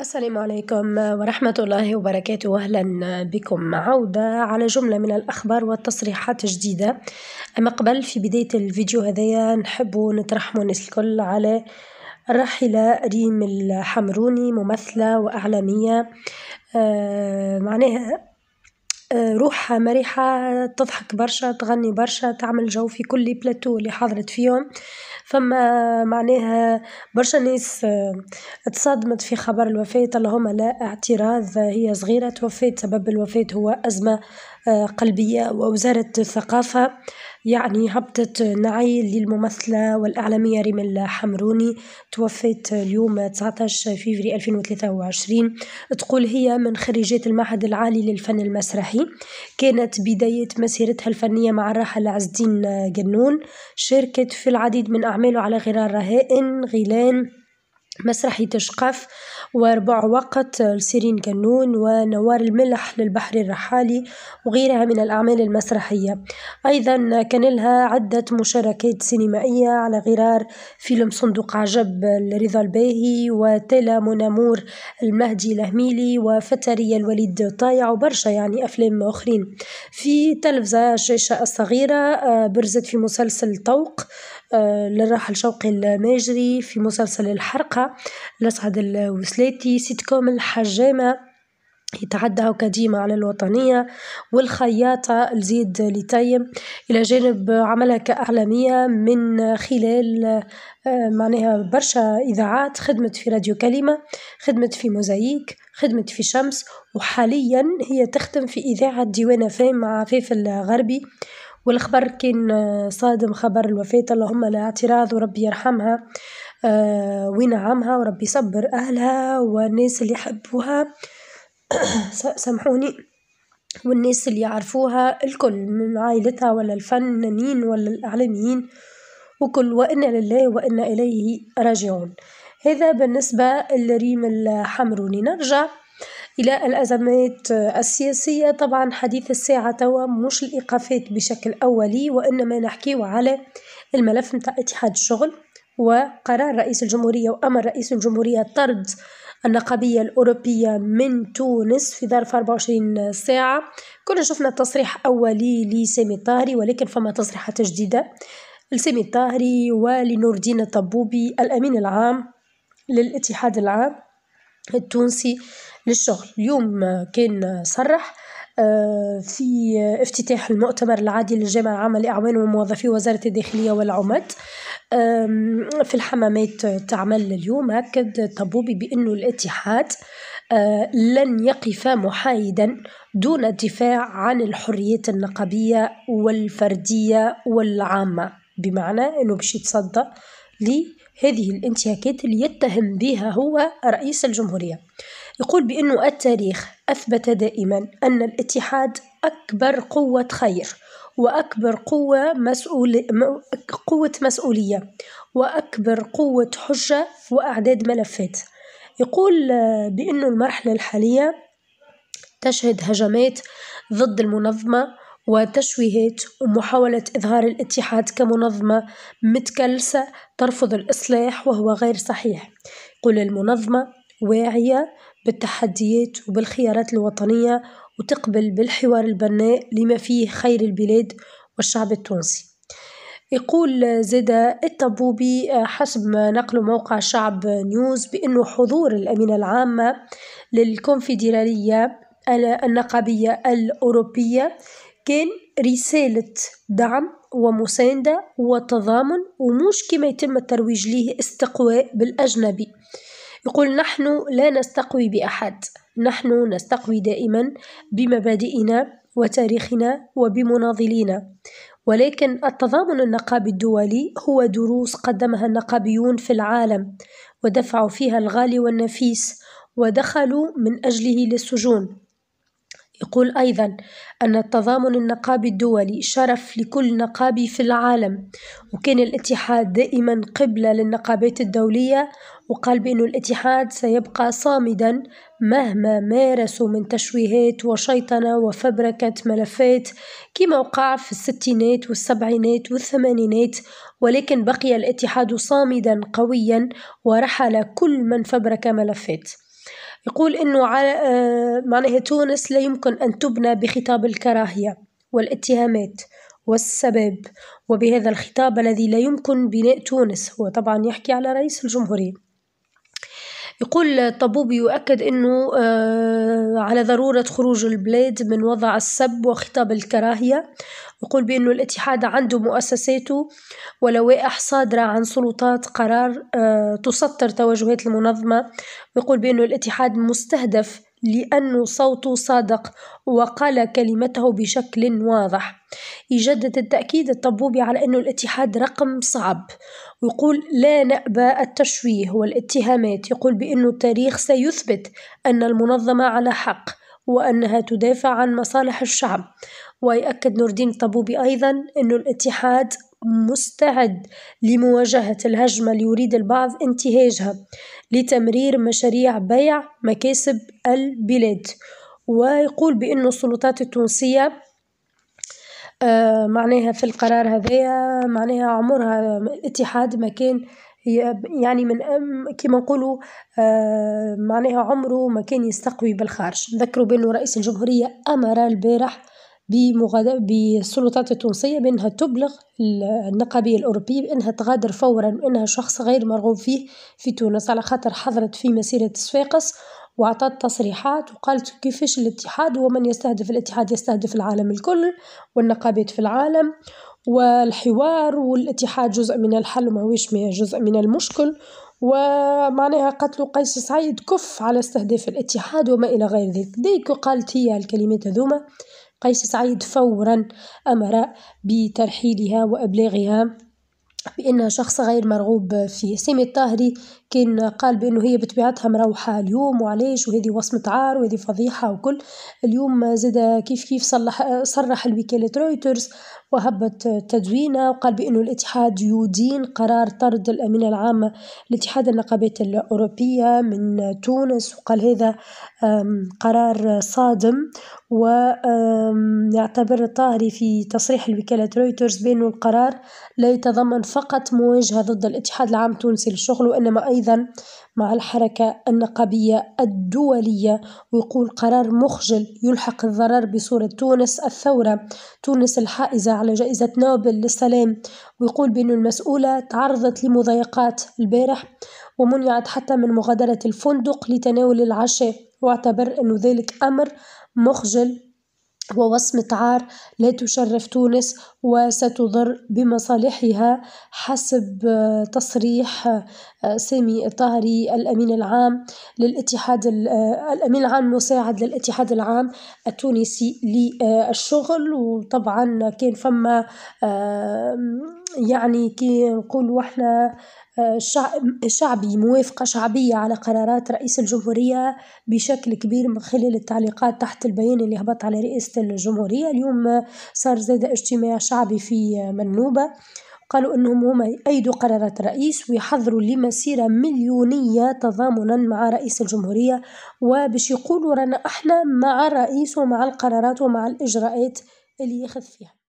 السلام عليكم ورحمة الله وبركاته أهلا بكم عودة على جملة من الأخبار والتصريحات الجديدة أما قبل في بداية الفيديو هذايا نحب نترحم الناس الكل على الراحلة ريم الحمروني ممثلة وأعلامية آه معناها آه، روحها مرحة تضحك برشا تغني برشا تعمل جو في كل بلاتو اللي حضرت فيهم، فما معناها برشا ناس آه، اتصدمت في خبر الوفاة اللهم لا اعتراض هي صغيرة توفات سبب الوفاة هو أزمة. قلبية ووزارة الثقافة يعني هبطت نعي للممثلة والإعلامية ريمال حمروني توفيت اليوم 19 فيفري ألفين تقول هي من خريجات المعهد العالي للفن المسرحي كانت بداية مسيرتها الفنية مع الراحل عز الدين جنون شاركت في العديد من أعماله على غرار رهائن غيلان مسرحية شقف وربع وقت آه، لسيرين كنون ونوار الملح للبحر الرحالي وغيرها من الأعمال المسرحية أيضا كان لها عدة مشاركات سينمائية على غرار فيلم صندوق عجب آه، لرضا الباهي وتلا منامور المهدي الهميلي وفتري الوليد طايع وبرشا يعني أفلام أخرين في تلفزة الشاشة الصغيرة آه، برزت في مسلسل طوق آه، للراحل شوقي الماجري في مسلسل الحرقة لسعد الوسلاتي سيت كوم الحجامة يتعدى هكا ديما على الوطنية والخياطة لزيد لتيم إلى جانب عملها كإعلامية من خلال آه، معناها برشا إذاعات خدمت في راديو كلمة خدمت في موزايك خدمت في شمس وحاليا هي تخدم في إذاعة ديوانة فام مع فيف الغربي والخبر كان آه، صادم خبر الوفاة اللهم لا اعتراض وربي يرحمها آه، وينعمها وربي يصبر أهلها والناس اللي يحبوها سامحوني والناس اللي يعرفوها الكل من عائلتها ولا الفنانين ولا الإعلاميين وكل وإنا لله وإنا إليه راجعون هذا بالنسبة لريم الحمروني نرجع إلى الأزمات السياسية طبعا حديث الساعة توا مش الإيقافات بشكل أولي وإنما نحكيو على الملف متاع اتحاد الشغل وقرار رئيس الجمهورية وأمر رئيس الجمهورية طرد النقابية الأوروبية من تونس في ظرف 24 ساعة كنا شفنا تصريح أولي لسامي الطاهري ولكن فما تصريحات جديدة لسامي الطاهري ولنور الدين الطبوبي الأمين العام للاتحاد العام التونسي للشغل اليوم كان صرح آه، في افتتاح المؤتمر العادي للجامعة العامة لأعوان وموظفي وزارة الداخلية والعمد في الحمامات تعمل اليوم أكد طبوبي بأنه الاتحاد آه، لن يقف محايدا دون الدفاع عن الحريات النقابية والفردية والعامة بمعنى أنه باش يتصدى لي هذه الانتهاكات اللي يتهم بها هو رئيس الجمهورية يقول بأنه التاريخ أثبت دائما أن الاتحاد أكبر قوة خير وأكبر قوة مسؤول قوة مسؤولية وأكبر قوة حجة وأعداد ملفات يقول بأنه المرحلة الحالية تشهد هجمات ضد المنظمة وتشويهات ومحاولة إظهار الاتحاد كمنظمة متكلسة ترفض الإصلاح وهو غير صحيح قل المنظمة واعية بالتحديات وبالخيارات الوطنية وتقبل بالحوار البناء لما فيه خير البلاد والشعب التونسي يقول زيدا الطبوبي حسب ما نقل موقع شعب نيوز بأنه حضور الأمينة العامة للكونفدرالية النقابية الأوروبية كان رسالة دعم ومساندة وتضامن ومش كما يتم الترويج ليه استقواء بالأجنبي يقول نحن لا نستقوي بأحد نحن نستقوي دائما بمبادئنا وتاريخنا وبمناضلينا ولكن التضامن النقابي الدولي هو دروس قدمها النقابيون في العالم ودفعوا فيها الغالي والنفيس ودخلوا من أجله للسجون يقول أيضا أن التضامن النقابي الدولي شرف لكل نقابي في العالم وكان الاتحاد دائما قبلة للنقابات الدولية وقال بأن الاتحاد سيبقى صامدا مهما مارسوا من تشويهات وشيطنة وفبركة ملفات كما وقع في الستينات والسبعينات والثمانينات ولكن بقي الاتحاد صامدا قويا ورحل كل من فبرك ملفات يقول أنه آه، معناها تونس لا يمكن أن تبنى بخطاب الكراهية والاتهامات والسباب وبهذا الخطاب الذي لا يمكن بناء تونس هو طبعا يحكي على رئيس الجمهورية يقول الطبوبي يؤكد أنه آه، على ضرورة خروج البلاد من وضع السب وخطاب الكراهية يقول بأنه الاتحاد عنده مؤسساته ولوائح صادرة عن سلطات قرار آه، تسطر توجهات المنظمة يقول بأنه الاتحاد مستهدف لأنه صوته صادق وقال كلمته بشكل واضح يجدد التأكيد الطبوبي على أنه الاتحاد رقم صعب ويقول لا نأبى التشويه والاتهامات يقول بأنه التاريخ سيثبت أن المنظمة على حق وأنها تدافع عن مصالح الشعب ويأكد نور الدين الطبوبي أيضا أن الاتحاد مستعد لمواجهة الهجمة ليريد البعض انتهاجها لتمرير مشاريع بيع مكاسب البلاد ويقول بأن السلطات التونسية آه معناها في القرار هذايا معناها عمرها اتحاد ما كان يعني من كما نقولوا آه معناها عمره ما كان يستقوي بالخارج نذكروا بأنه رئيس الجمهورية أمر البارح بالسلطات التونسية بأنها تبلغ النقابية الأوروبية بأنها تغادر فورا وأنها شخص غير مرغوب فيه في تونس على خاطر حضرت في مسيرة صفاقس وعطت تصريحات وقالت كيفاش الاتحاد ومن من يستهدف الاتحاد يستهدف العالم الكل والنقابات في العالم والحوار والاتحاد جزء من الحل وماهوش جزء من المشكل ومعناها قتل قيس سعيد كف على استهداف الاتحاد وما إلى غير ذلك ديك قالت هي الكلمات هذوما قيس سعيد فورا أمر بترحيلها وإبلاغها بأنها شخص غير مرغوب فيه سامي الطاهري كان قال بأنه هي بطبيعتها مروحة اليوم وعلاش وهذه وصمة عار وهذه فضيحة وكل اليوم زاد كيف كيف صلح صرح الوكالة رويترز وهبت تدوينه وقال بأنه الاتحاد يدين قرار طرد الأمينة العامة لاتحاد النقابات الأوروبية من تونس وقال هذا قرار صادم ويعتبر الطاهري في تصريح الوكالة رويترز بأنه القرار لا يتضمن فقط مواجهة ضد الاتحاد العام التونسي للشغل وإنما أيضا أيضا مع الحركة النقابية الدولية ويقول قرار مخجل يلحق الضرر بصورة تونس الثورة تونس الحائزة على جائزة نوبل للسلام ويقول بأن المسؤولة تعرضت لمضايقات البارح ومنعت حتى من مغادرة الفندق لتناول العشاء واعتبر أن ذلك أمر مخجل ووصمة عار لا تشرف تونس وستضر بمصالحها حسب تصريح آه، سامي الطاهري الأمين العام للاتحاد آه، الأمين العام المساعد للاتحاد العام التونسي للشغل وطبعا كان فما يعني كي نقولوا احنا آه، شعبي موافقة شعبية على قرارات رئيس الجمهورية بشكل كبير من خلال التعليقات تحت البيان اللي هبط على رئاسة الجمهورية اليوم صار زاد اجتماع شعبي في منوبة قالوا انهم هما يأيدوا قرارات الرئيس ويحضروا لمسيرة مليونية تضامنا مع رئيس الجمهورية وباش يقولوا رانا احنا مع الرئيس ومع القرارات ومع الاجراءات اللي ياخذ فيها